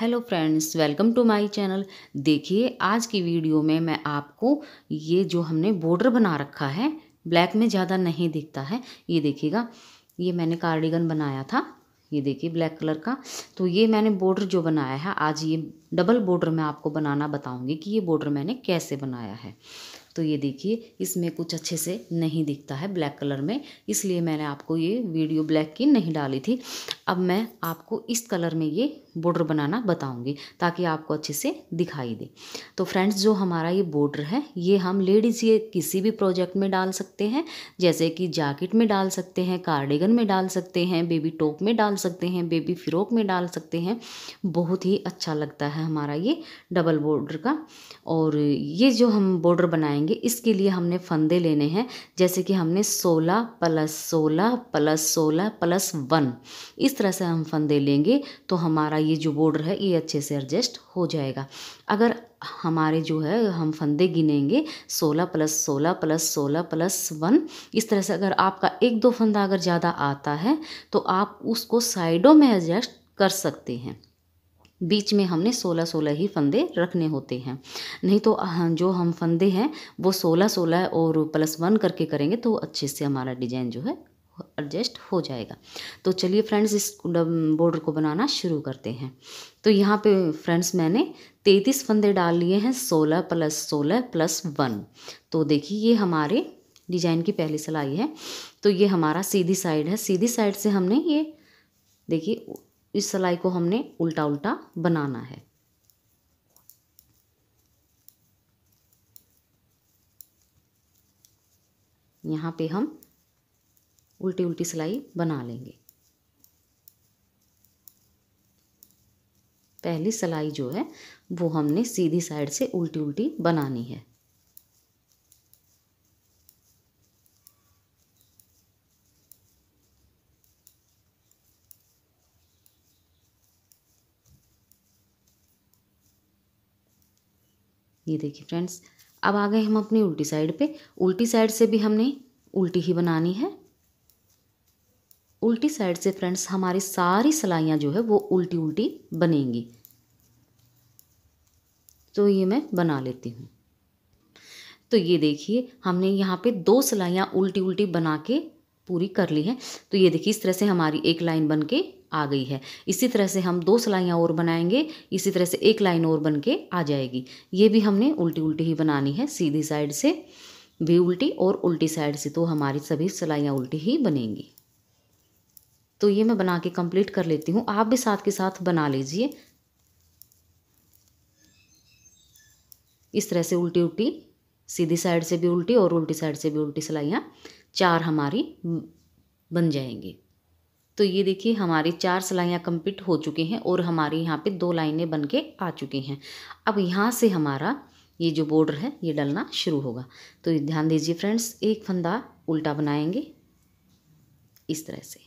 hello friends welcome to my channel देखिए आज की वीडियो में मैं आपको ये जो हमने बॉर्डर बना रखा है ब्लैक में ज़्यादा नहीं दिखता है ये देखिएगा ये मैंने कार्डिगन बनाया था ये देखिए ब्लैक कलर का तो ये मैंने बॉर्डर जो बनाया है आज ये डबल बॉर्डर मैं आपको बनाना बताऊंगी कि ये बॉर्डर मैंने कैसे बनाया है तो ये देखिए इसमें कुछ अच्छे से नहीं दिखता है ब्लैक कलर में इसलिए मैंने आपको ये वीडियो ब्लैक की नहीं डाली थी अब मैं आपको इस कलर में ये बॉर्डर बनाना बताऊंगी ताकि आपको अच्छे से दिखाई दे तो फ्रेंड्स जो हमारा ये बॉर्डर है ये हम लेडीज़ ये किसी भी प्रोजेक्ट में डाल सकते हैं जैसे कि जैकेट में डाल सकते हैं कार्डिगन में डाल सकते हैं बेबी टॉप में डाल सकते हैं बेबी फ्रॉक में डाल सकते हैं बहुत ही अच्छा लगता है हमारा ये डबल बॉर्डर का और ये जो हम बॉर्डर बनाएंगे बनाएंगे इसके लिए हमने फंदे लेने हैं जैसे कि हमने सोलह प्लस सोलह प्लस सोलह प्लस वन इस तरह से हम फंदे लेंगे तो हमारा ये जो बॉर्डर है ये अच्छे से एडजस्ट हो जाएगा अगर हमारे जो है हम फंदे गिनेंगे सोलह प्लस सोलह प्लस सोलह प्लस वन इस तरह से अगर आपका एक दो फंदा अगर ज़्यादा आता है तो आप उसको साइडों में एडजस्ट कर सकते हैं बीच में हमने सोलह सोलह ही फंदे रखने होते हैं नहीं तो जो हम फंदे हैं वो सोलह सोलह और प्लस वन करके करेंगे तो अच्छे से हमारा डिजाइन जो है एडजस्ट हो जाएगा तो चलिए फ्रेंड्स इस बॉर्डर को बनाना शुरू करते हैं तो यहाँ पे फ्रेंड्स मैंने तैतीस फंदे डाल लिए हैं सोलह प्लस सोलह प्लस वन तो देखिए ये हमारे डिजाइन की पहली सिलाई है तो ये हमारा सीधी साइड है सीधी साइड से हमने ये देखिए इस सिलाई को हमने उल्टा उल्टा बनाना है यहाँ पे हम उल्टी उल्टी सिलाई बना लेंगे पहली सिलाई जो है वो हमने सीधी साइड से उल्टी उल्टी बनानी है ये देखिए फ्रेंड्स अब आ गए हम अपनी उल्टी साइड पे उल्टी साइड से भी हमने उल्टी ही बनानी है उल्टी साइड से फ्रेंड्स हमारी सारी सिलाइयाँ जो है वो उल्टी उल्टी बनेंगी तो ये मैं बना लेती हूँ तो ये देखिए हमने यहाँ पे दो सिलाइयाँ उल्टी उल्टी बना के पूरी कर ली हैं तो ये देखिए इस तरह से हमारी एक लाइन बन के आ गई है इसी तरह से हम दो सिलाइयाँ और बनाएंगे इसी तरह से एक लाइन और बन के आ जाएगी ये भी हमने उल्टी उल्टी ही बनानी है सीधी साइड से भी उल्टी और उल्टी साइड से तो हमारी सभी सिलाइयाँ उल्टी ही बनेंगी तो ये मैं बना के कंप्लीट कर लेती हूँ आप भी साथ के साथ बना लीजिए इस तरह से उल्टी उल्टी सीधी साइड से भी उल्टी और उल्टी साइड से भी उल्टी सिलाइयाँ चार हमारी बन जाएंगी तो ये देखिए हमारी चार सिलाइयाँ कंप्लीट हो चुके हैं और हमारे यहाँ पे दो लाइनें बन के आ चुके हैं अब यहाँ से हमारा ये जो बॉर्डर है ये डलना शुरू होगा तो ध्यान दीजिए फ्रेंड्स एक फंदा उल्टा बनाएंगे इस तरह से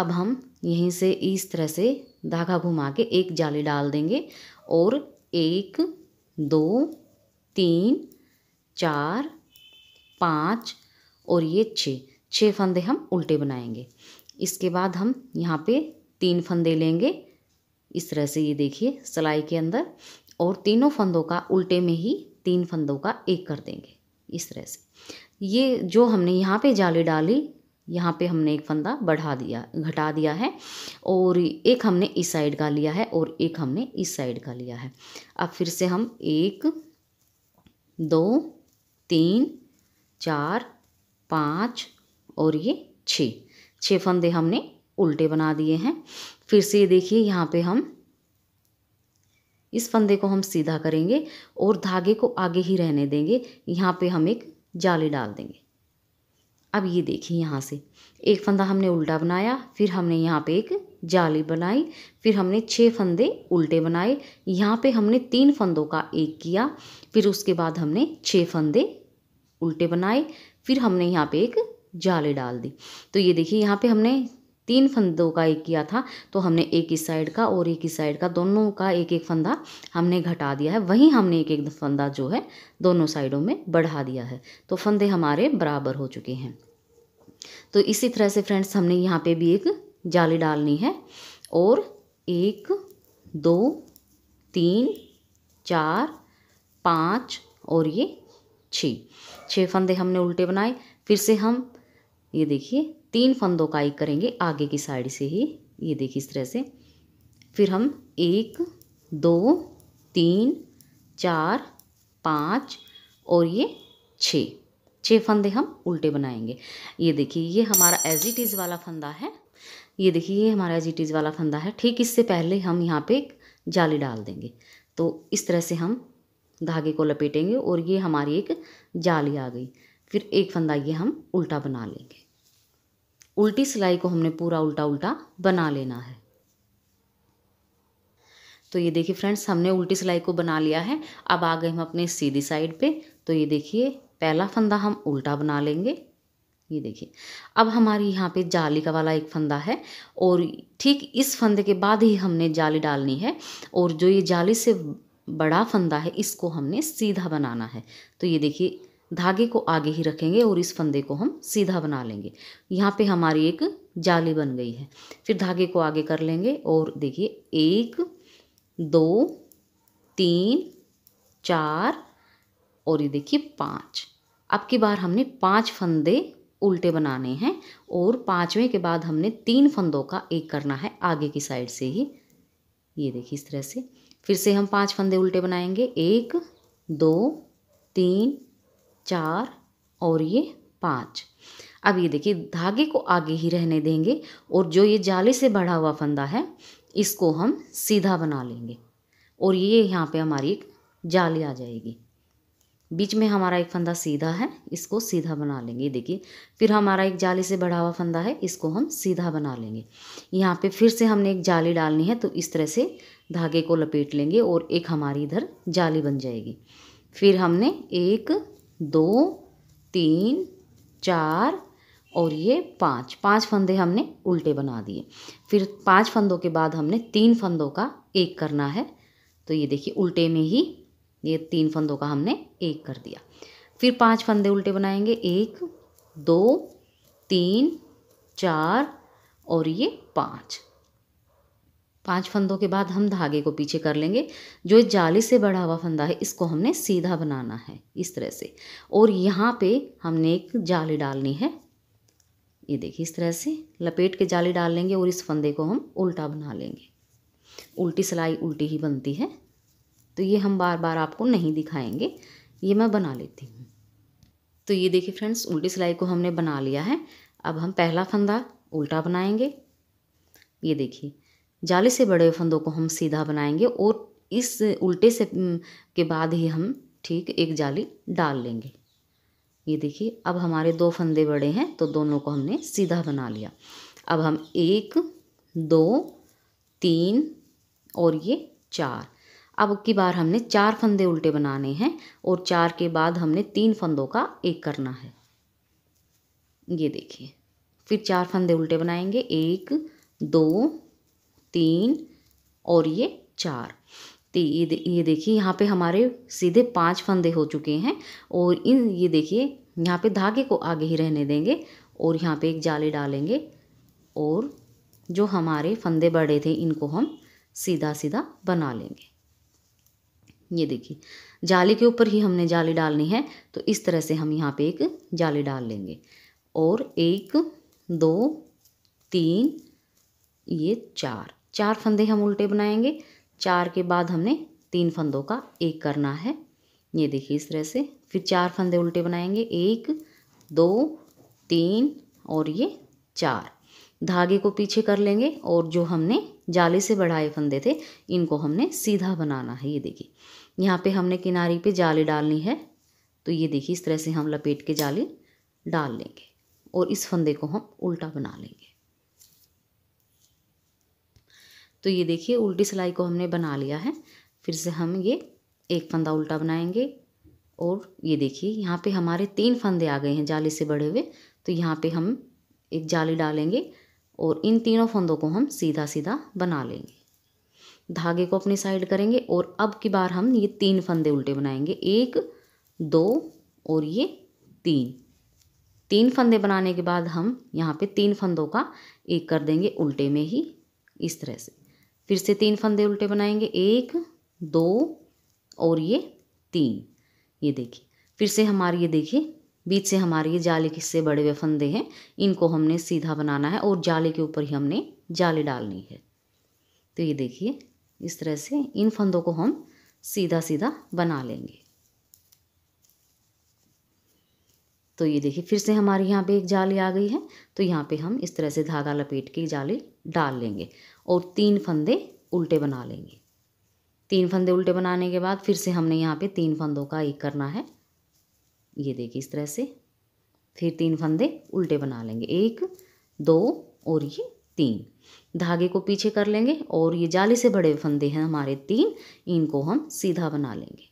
अब हम यहीं से इस तरह से धागा घुमा के एक जाली डाल देंगे और एक दो तीन चार पाँच और ये छः छः फंदे हम उल्टे बनाएंगे इसके बाद हम यहाँ पे तीन फंदे लेंगे इस तरह से ये देखिए सिलाई के अंदर और तीनों फंदों का उल्टे में ही तीन फंदों का एक कर देंगे इस तरह से ये जो हमने यहाँ पे जाली डाली यहाँ पे हमने एक फंदा बढ़ा दिया घटा दिया है और एक हमने इस साइड का लिया है और एक हमने इस साइड का लिया है अब फिर से हम एक दो तीन चार पाँच और ये छः छः फंदे हमने उल्टे बना दिए हैं फिर से देखिए यहाँ पे हम इस फंदे को हम सीधा करेंगे और धागे को आगे ही रहने देंगे यहाँ पे हम एक जाली डाल देंगे अब ये देखिए यहाँ से एक फंदा हमने उल्टा बनाया फिर हमने यहाँ पे एक जाली बनाई फिर हमने छः फंदे उल्टे बनाए यहाँ पे हमने तीन फंदों का एक किया फिर उसके बाद हमने छः फंदे उल्टे बनाए फिर हमने यहाँ पे एक जाले डाल दी तो ये देखिए यहाँ पे हमने तीन फंदों का एक किया था तो हमने एक इस साइड का और एक इस साइड का दोनों का एक एक फंदा हमने घटा दिया है वहीं हमने एक एक फंदा जो है दोनों साइडों में बढ़ा दिया है तो फंदे हमारे बराबर हो चुके हैं तो इसी तरह से फ्रेंड्स हमने यहाँ पे भी एक जाली डालनी है और एक दो तीन चार पाँच और ये छः छः फंदे हमने उल्टे बनाए फिर से हम ये देखिए तीन फंदों का एक करेंगे आगे की साइड से ही ये देखिए इस तरह से फिर हम एक दो तीन चार पाँच और ये छः छः फंदे हम उल्टे बनाएंगे ये देखिए ये हमारा एज इट इज़ वाला फंदा है ये देखिए ये हमारा एज इट इज़ वाला फंदा है ठीक इससे पहले हम यहाँ पे एक जाली डाल देंगे तो इस तरह से हम धागे को लपेटेंगे और ये हमारी एक जाली आ गई फिर एक फंदा ये हम उल्टा बना लेंगे उल्टी सिलाई को हमने पूरा उल्टा उल्टा बना लेना है तो ये देखिए फ्रेंड्स हमने उल्टी सिलाई को बना लिया है अब आ गए हम अपने सीधी साइड पे तो ये देखिए पहला फंदा हम उल्टा बना लेंगे ये देखिए अब हमारी यहाँ पे जाली का वाला एक फंदा है और ठीक इस फंदे के बाद ही हमने जाली डालनी है और जो ये जाली से बड़ा फंदा है इसको हमने सीधा बनाना है तो ये देखिए धागे को आगे ही रखेंगे और इस फंदे को हम सीधा बना लेंगे यहाँ पे हमारी एक जाली बन गई है फिर धागे को आगे कर लेंगे और देखिए एक दो तीन चार और ये देखिए पाँच अब की बार हमने पाँच फंदे उल्टे बनाने हैं और पाँचवें के बाद हमने तीन फंदों का एक करना है आगे की साइड से ही ये देखिए इस तरह से फिर से हम पाँच फंदे उल्टे बनाएंगे एक दो तीन चार और ये पाँच अब ये देखिए धागे को आगे ही रहने देंगे और जो ये जाले से बढ़ा हुआ फंदा है इसको हम सीधा बना लेंगे और ये यहाँ पे हमारी एक जाली आ जाएगी बीच में हमारा एक फंदा सीधा है इसको सीधा बना लेंगे देखिए फिर हमारा एक जाली से बढ़ा हुआ फंदा है इसको हम सीधा बना लेंगे यहाँ पे फिर से हमने एक जाली डालनी है तो इस तरह से धागे को लपेट लेंगे और एक हमारी इधर जाली बन जाएगी फिर हमने एक दो तीन चार और ये पाँच पांच फंदे हमने उल्टे बना दिए फिर पांच फंदों के बाद हमने तीन फंदों का एक करना है तो ये देखिए उल्टे में ही ये तीन फंदों का हमने एक कर दिया फिर पांच फंदे उल्टे बनाएंगे एक दो तीन चार और ये पाँच पांच फंदों के बाद हम धागे को पीछे कर लेंगे जो जाली से बढ़ा हुआ फंदा है इसको हमने सीधा बनाना है इस तरह से और यहाँ पे हमने एक जाली डालनी है ये देखिए इस तरह से लपेट के जाली डाल लेंगे और इस फंदे को हम उल्टा बना लेंगे उल्टी सिलाई उल्टी ही बनती है तो ये हम बार बार आपको नहीं दिखाएंगे ये मैं बना लेती हूँ तो ये देखिए फ्रेंड्स उल्टी सिलाई को हमने बना लिया है अब हम पहला फंदा उल्टा बनाएंगे ये देखिए जाले से बड़े फंदों को हम सीधा बनाएंगे और इस उल्टे से के बाद ही हम ठीक एक जाली डाल लेंगे ये देखिए अब हमारे दो फंदे बड़े हैं तो दोनों को हमने सीधा बना लिया अब हम एक दो तीन और ये चार अब की बार हमने चार फंदे उल्टे बनाने हैं और चार के बाद हमने तीन फंदों का एक करना है ये देखिए फिर चार फंदे उल्टे बनाएंगे एक दो तीन और ये चार तो ये ये देखिए यहाँ पे हमारे सीधे पांच फंदे हो चुके हैं और इन ये देखिए यहाँ पे धागे को आगे ही रहने देंगे और यहाँ पे एक जाली डालेंगे और जो हमारे फंदे बड़े थे इनको हम सीधा सीधा बना लेंगे ये देखिए जाली के ऊपर ही हमने जाली डालनी है तो इस तरह से हम यहाँ पे एक जाली डाल लेंगे और एक दो तीन ये चार चार फंदे हम उल्टे बनाएंगे चार के बाद हमने तीन फंदों का एक करना है ये देखिए इस तरह से फिर चार फंदे उल्टे बनाएंगे एक दो तीन और ये चार धागे को पीछे कर लेंगे और जो हमने जाले से बढ़ाए फंदे थे इनको हमने सीधा बनाना है ये देखिए यहाँ पे हमने किनारी पे जाली डालनी है तो ये देखिए इस तरह से हम लपेट के जाली डाल लेंगे और इस फंदे को हम उल्टा बना लेंगे तो ये देखिए उल्टी सिलाई को हमने बना लिया है फिर से हम ये एक फंदा उल्टा बनाएंगे और ये देखिए यहाँ पे हमारे तीन फंदे आ गए हैं जाली से बढ़े हुए तो यहाँ पे हम एक जाली डालेंगे और इन तीनों फंदों को हम सीधा सीधा बना लेंगे धागे को अपनी साइड करेंगे और अब की बार हम ये तीन फंदे उल्टे बनाएंगे एक दो और ये तीन तीन फंदे बनाने के बाद हम यहाँ पे तीन फंदों का एक कर देंगे उल्टे में ही इस तरह से फिर से तीन फंदे उल्टे बनाएंगे एक दो और ये तीन ये देखिए फिर से हमारे ये देखिए बीच से हमारे ये जाले किससे बड़े हुए फंदे हैं इनको हमने सीधा बनाना है और जाले के ऊपर ही हमने जाले डालनी है तो ये देखिए इस तरह से इन फंदों को हम सीधा सीधा बना लेंगे तो ये देखिए फिर से हमारे यहाँ पे एक जाली आ गई है तो यहाँ पे हम इस तरह से धागा लपेट के जाले डाल लेंगे और तीन फंदे उल्टे बना लेंगे तीन फंदे उल्टे बनाने के बाद फिर से हमने यहाँ पे तीन फंदों का एक करना है ये देखिए इस तरह से फिर तीन फंदे उल्टे बना लेंगे एक दो और ये तीन धागे को पीछे कर लेंगे और ये जाली से बड़े फंदे हैं हमारे तीन इनको हम सीधा बना लेंगे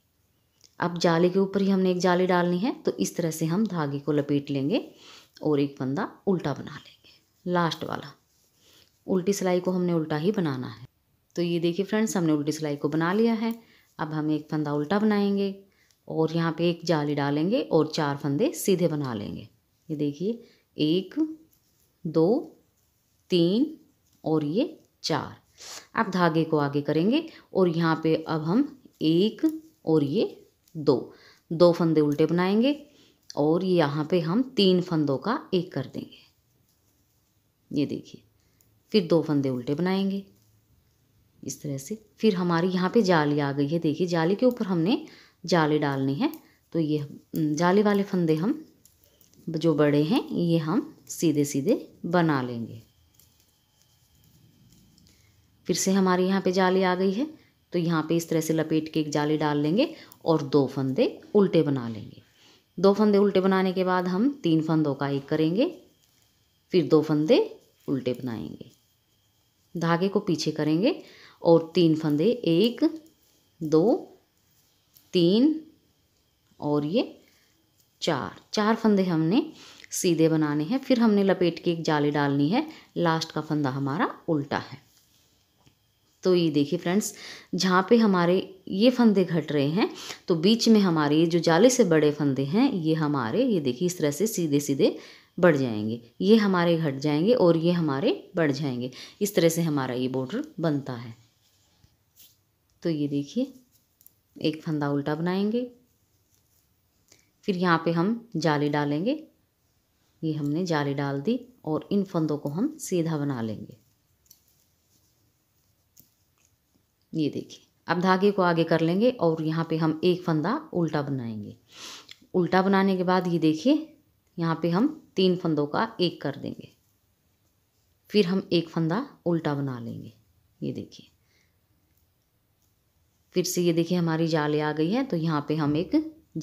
अब जाले के ऊपर ही हमने एक जाली डालनी है तो इस तरह से हम धागे को लपेट लेंगे और एक फंदा उल्टा बना लेंगे लास्ट वाला उल्टी सिलाई को हमने उल्टा ही बनाना है तो ये देखिए फ्रेंड्स हमने उल्टी सिलाई को बना लिया है अब हम एक फंदा उल्टा बनाएंगे और यहाँ पे एक जाली डालेंगे और चार फंदे सीधे बना लेंगे ये देखिए एक दो तीन और ये चार अब धागे को आगे करेंगे और यहाँ पे अब हम एक और ये दो दो फंदे उल्टे बनाएंगे और यहाँ पे हम तीन फंदों का एक कर देंगे ये देखिए फिर दो फंदे उल्टे बनाएंगे इस तरह से फिर हमारी यहाँ पे जाली आ गई है देखिए जाली के ऊपर हमने जाले डालने हैं तो ये जाले वाले फंदे हम जो बड़े हैं ये हम सीधे सीधे बना लेंगे फिर से हमारे यहाँ पे जाली आ गई है तो यहाँ पे इस तरह से लपेट के एक जाली डाल लेंगे और दो फंदे उल्टे बना लेंगे दो फंदे उल्टे बनाने के बाद हम तीन फंदों का एक करेंगे फिर दो फंदे उल्टे बनाएंगे धागे को पीछे करेंगे और तीन फंदे एक दो तीन और ये चार चार फंदे हमने सीधे बनाने हैं फिर हमने लपेट के एक जाली डालनी है लास्ट का फंदा हमारा उल्टा है तो ये देखिए फ्रेंड्स जहाँ पे हमारे ये फंदे घट रहे हैं तो बीच में हमारे ये जो जाले से बड़े फंदे हैं ये हमारे ये देखिए इस तरह से सीधे सीधे बढ़ जाएंगे ये हमारे घट जाएंगे और ये हमारे बढ़ जाएंगे इस तरह से हमारा ये बॉर्डर बनता है तो ये देखिए एक फंदा उल्टा बनाएंगे फिर यहाँ पे हम जाले डालेंगे ये हमने जाले डाल दी और इन फंदों को हम सीधा बना लेंगे ये देखिए अब धागे को आगे कर लेंगे और यहाँ पे हम एक फंदा उल्टा बनाएंगे उल्टा बनाने के बाद ये देखिए यहाँ पे हम तीन फंदों का एक कर देंगे फिर हम एक फंदा उल्टा बना लेंगे ये देखिए फिर से ये देखिए हमारी जाली आ गई है तो यहाँ पे हम एक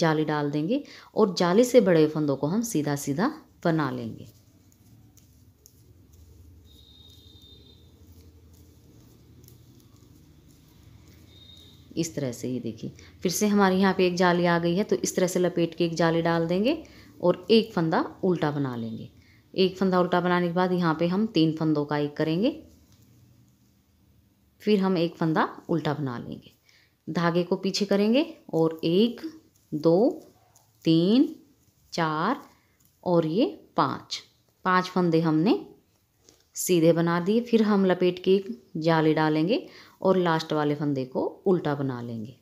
जाली डाल देंगे और जाली से बड़े फंदों को हम सीधा सीधा बना लेंगे इस तरह से ये देखिए फिर से हमारे यहाँ पे एक जाली आ गई है तो इस तरह से लपेट के एक जाली डाल देंगे और एक फंदा उल्टा बना लेंगे एक फंदा उल्टा बनाने के बाद यहाँ पे हम तीन फंदों का एक करेंगे फिर हम एक फंदा उल्टा बना लेंगे धागे को पीछे करेंगे और एक दो तीन चार और ये पाँच पाँच फंदे हमने सीधे बना दिए फिर हम लपेट के एक जाली डालेंगे और लास्ट वाले फंदे को उल्टा बना लेंगे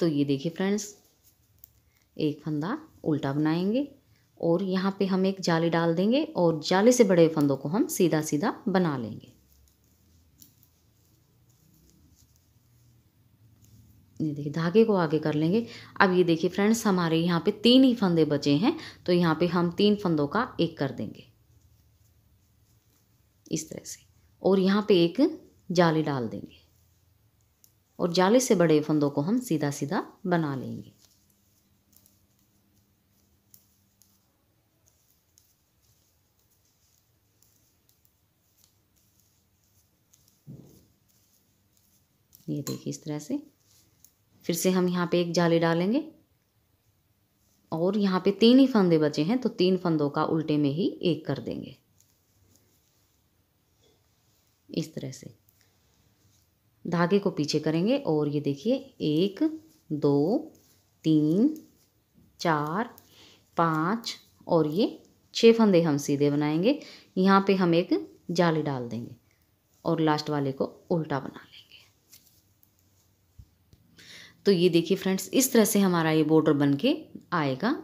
तो ये देखिए फ्रेंड्स एक फंदा उल्टा बनाएंगे और यहाँ पे हम एक जाली डाल देंगे और जाली से बड़े फंदों को हम सीधा सीधा बना लेंगे ये देखिए धागे को आगे कर लेंगे अब ये देखिए फ्रेंड्स हमारे यहाँ पे तीन ही फंदे बचे हैं तो यहाँ पे हम तीन फंदों का एक कर देंगे इस तरह से और यहाँ पे एक जाली डाल देंगे और जाली से बड़े फंदों को हम सीधा सीधा बना लेंगे ये देखिए इस तरह से फिर से हम यहाँ पे एक जाली डालेंगे और यहाँ पे तीन ही फंदे बचे हैं तो तीन फंदों का उल्टे में ही एक कर देंगे इस तरह से धागे को पीछे करेंगे और ये देखिए एक दो तीन चार पाँच और ये छः फंदे हम सीधे बनाएंगे यहाँ पे हम एक जाली डाल देंगे और लास्ट वाले को उल्टा बना लेंगे तो ये देखिए फ्रेंड्स इस तरह से हमारा ये बॉर्डर बन के आएगा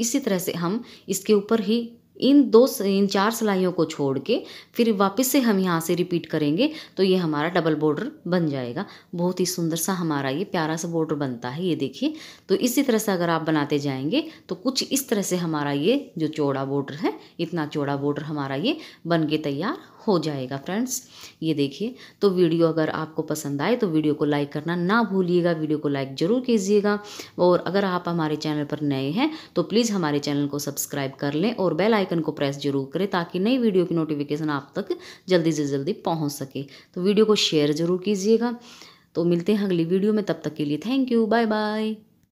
इसी तरह से हम इसके ऊपर ही इन दो इन चार सिलाइयों को छोड़ के फिर वापस से हम यहाँ से रिपीट करेंगे तो ये हमारा डबल बॉर्डर बन जाएगा बहुत ही सुंदर सा हमारा ये प्यारा सा बॉर्डर बनता है ये देखिए तो इसी तरह से अगर आप बनाते जाएंगे तो कुछ इस तरह से हमारा ये जो चौड़ा बॉर्डर है इतना चौड़ा बॉर्डर हमारा ये बन के तैयार हो जाएगा फ्रेंड्स ये देखिए तो वीडियो अगर आपको पसंद आए तो वीडियो को लाइक करना ना भूलिएगा वीडियो को लाइक ज़रूर कीजिएगा और अगर आप हमारे चैनल पर नए हैं तो प्लीज़ हमारे चैनल को सब्सक्राइब कर लें और बेल आइकन को प्रेस जरूर करें ताकि नई वीडियो की नोटिफिकेशन आप तक जल्दी से जल्दी पहुँच सके तो वीडियो को शेयर ज़रूर कीजिएगा तो मिलते हैं अगली वीडियो में तब तक के लिए थैंक यू बाय बाय